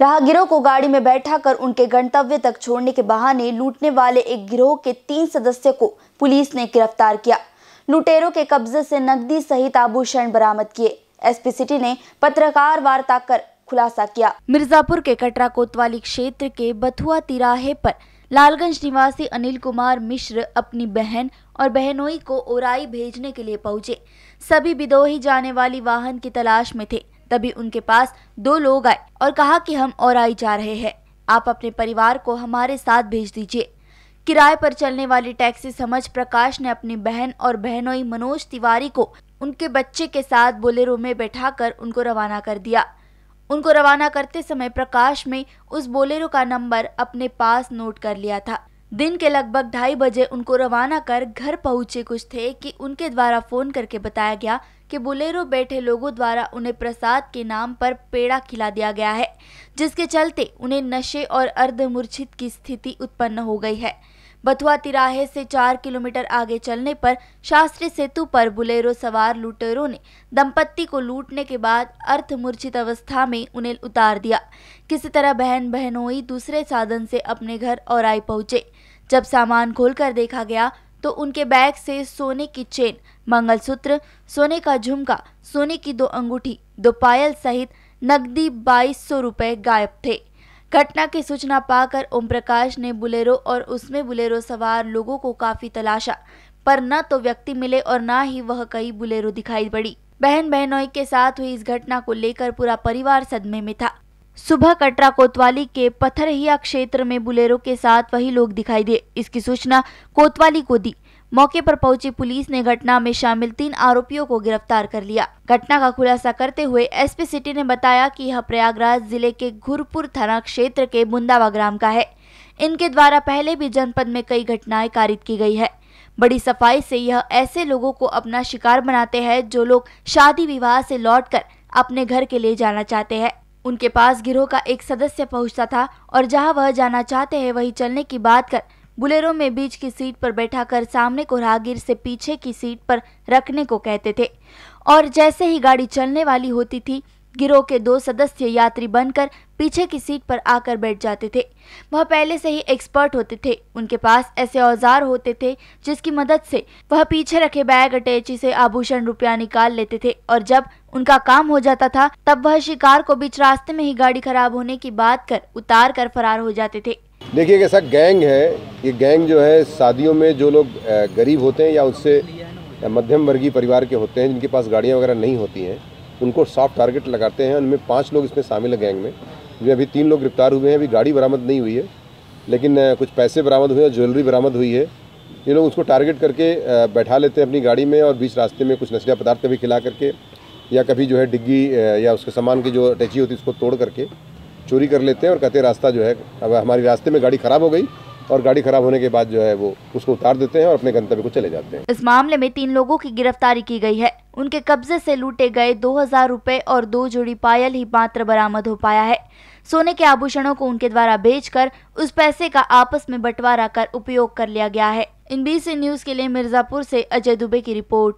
राहगीरों को गाड़ी में बैठाकर उनके गंतव्य तक छोड़ने के बहाने लूटने वाले एक गिरोह के तीन सदस्य को पुलिस ने गिरफ्तार किया लुटेरों के कब्जे से नकदी सहित आभूषण बरामद किए एसपी सिटी ने पत्रकार वार्ता कर खुलासा किया मिर्जापुर के कटरा कोतवाली क्षेत्र के बथुआ तिराहे पर लालगंज निवासी अनिल कुमार मिश्र अपनी बहन और बहनोई को ओराई भेजने के लिए पहुंचे सभी बिदोही जाने वाली वाहन की तलाश में थे तभी उनके पास दो लोग आए और कहा कि हम और आई जा रहे हैं आप अपने परिवार को हमारे साथ भेज दीजिए किराए पर चलने वाली टैक्सी समझ प्रकाश ने अपनी बहन और बहनोई मनोज तिवारी को उनके बच्चे के साथ बोलेरो में बैठाकर उनको रवाना कर दिया उनको रवाना करते समय प्रकाश में उस बोलेरो का नंबर अपने पास नोट कर लिया था दिन के लगभग ढाई बजे उनको रवाना कर घर पहुंचे कुछ थे कि उनके द्वारा फ़ोन करके बताया गया कि बुलेरो बैठे लोगों द्वारा उन्हें प्रसाद के नाम पर पेड़ा खिला दिया गया है जिसके चलते उन्हें नशे और अर्धमूर्छित की स्थिति उत्पन्न हो गई है बथुआ तिराहे से चार किलोमीटर आगे चलने पर शास्त्री सेतु पर बुलेरो सवार लुटेरों ने दंपत्ति को लूटने के बाद अर्थमूर्छित अवस्था में उन्हें उतार दिया किसी तरह बहन बहनोई दूसरे साधन से अपने घर और आई पहुंचे जब सामान खोलकर देखा गया तो उनके बैग से सोने की चेन मंगलसूत्र सोने का झुमका सोने की दो अंगूठी दो पायल सहित नकदी बाईस सौ गायब थे घटना की सूचना पाकर ओम प्रकाश ने बुलेरो और उसमें बुलेरो सवार लोगों को काफी तलाशा पर न तो व्यक्ति मिले और न ही वह कई बुलेरो दिखाई पड़ी बहन बहनोई के साथ हुई इस घटना को लेकर पूरा परिवार सदमे में था सुबह कटरा कोतवाली के पथरहिया क्षेत्र में बुलेरो के साथ वही लोग दिखाई दिए इसकी सूचना कोतवाली को दी मौके पर पहुंची पुलिस ने घटना में शामिल तीन आरोपियों को गिरफ्तार कर लिया घटना का खुलासा करते हुए एसपी सिटी ने बताया कि यह प्रयागराज जिले के घुरपुर थाना क्षेत्र के बुंदावा ग्राम का है इनके द्वारा पहले भी जनपद में कई घटनाएं कारित की गई है बड़ी सफाई से यह ऐसे लोगों को अपना शिकार बनाते हैं जो लोग शादी विवाह से लौटकर अपने घर के लिए जाना चाहते हैं उनके पास गिरोह का एक सदस्य पहुंचता था और जहां वह जाना चाहते हैं वही चलने की बात कर बुलेरो में बीच की सीट पर बैठाकर सामने को राहगीर से पीछे की सीट पर रखने को कहते थे और जैसे ही गाड़ी चलने वाली होती थी गिरोह के दो सदस्य यात्री बनकर पीछे की सीट पर आकर बैठ जाते थे वह पहले से ही एक्सपर्ट होते थे उनके पास ऐसे औजार होते थे जिसकी मदद से वह पीछे रखे बैग अटैची से आभूषण रुपया निकाल लेते थे और जब उनका काम हो जाता था तब वह शिकार को बीच रास्ते में ही गाड़ी खराब होने की बात कर उतार कर फरार हो जाते थे देखिए एक ऐसा गैंग है ये गैंग जो है शादियों में जो लोग गरीब होते हैं या उससे मध्यम वर्गीय परिवार के होते हैं जिनके पास गाड़ियाँ वगैरह नहीं होती हैं उनको सॉफ्ट टारगेट लगाते हैं उनमें पाँच लोग इसमें शामिल हैं गैंग में जो अभी तीन लोग गिरफ्तार हुए हैं अभी गाड़ी बरामद नहीं हुई है लेकिन कुछ पैसे बरामद हुए हैं ज्वेलरी बरामद हुई है ये लोग उसको टारगेट करके बैठा लेते हैं अपनी गाड़ी में और बीच रास्ते में कुछ नशीला पदार्थ कभी खिला करके या कभी जो है डिग्गी या उसके सामान की जो अटैची होती है उसको तोड़ करके चोरी कर लेते हैं और कहते रास्ता जो है अब हमारी रास्ते में गाड़ी खराब हो गई और गाड़ी खराब होने के बाद जो है वो उसको उतार देते हैं और अपने गंतव्य को चले जाते हैं इस मामले में तीन लोगों की गिरफ्तारी की गई है उनके कब्जे से लूटे गए दो हजार रूपए और दो जोड़ी पायल ही मात्र बरामद हो पाया है सोने के आभूषणों को उनके द्वारा बेचकर उस पैसे का आपस में बंटवारा कर उपयोग कर लिया गया है इन बीसी न्यूज के लिए मिर्जापुर ऐसी अजय दुबे की रिपोर्ट